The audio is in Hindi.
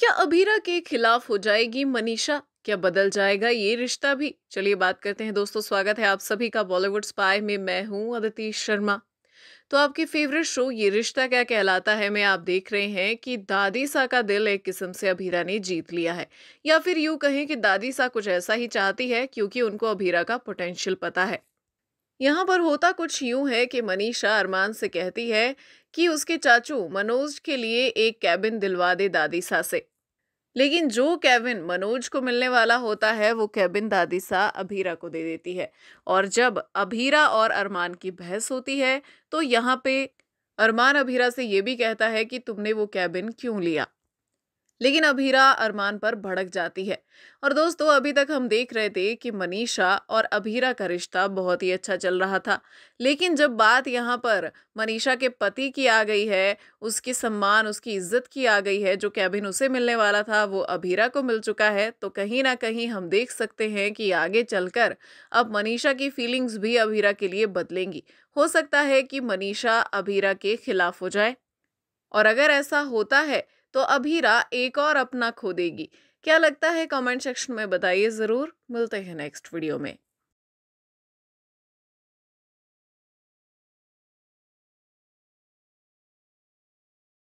क्या अभीरा के खिलाफ हो जाएगी मनीषा क्या बदल जाएगा ये रिश्ता भी चलिए बात करते हैं दोस्तों स्वागत है आप सभी का बॉलीवुड स्पाई में मैं हूं अदिति शर्मा तो आपकी फेवरेट शो ये रिश्ता क्या कहलाता है मैं आप देख रहे हैं कि दादी सा का दिल एक किस्म से अभीरा ने जीत लिया है या फिर यूं कहें कि दादी सा कुछ ऐसा ही चाहती है क्योंकि उनको अभीरा का पोटेंशियल पता है यहाँ पर होता कुछ यूं है कि मनीषा अरमान से कहती है कि उसके चाचू मनोज के लिए एक कैबिन दिलवा दे दादी सा से लेकिन जो कैबिन मनोज को मिलने वाला होता है वो कैबिन दादी सा अभीरा को दे देती है और जब अभीरा और अरमान की बहस होती है तो यहाँ पे अरमान अभीरा से ये भी कहता है कि तुमने वो कैबिन क्यों लिया लेकिन अभीरा अरमान पर भड़क जाती है और दोस्तों अभी तक हम देख रहे थे कि मनीषा और अभीरा का रिश्ता बहुत ही अच्छा चल रहा था लेकिन जब बात यहाँ पर मनीषा के पति की आ गई है उसके सम्मान उसकी इज्जत की आ गई है जो कैबिन उसे मिलने वाला था वो अभीरा को मिल चुका है तो कहीं ना कहीं हम देख सकते हैं कि आगे चलकर अब मनीषा की फीलिंग्स भी अभीरा के लिए बदलेंगी हो सकता है कि मनीषा अभीरा के खिलाफ हो जाए और अगर ऐसा होता है तो अभीरा एक और अपना खो देगी क्या लगता है कमेंट सेक्शन में बताइए ज़रूर मिलते हैं नेक्स्ट वीडियो में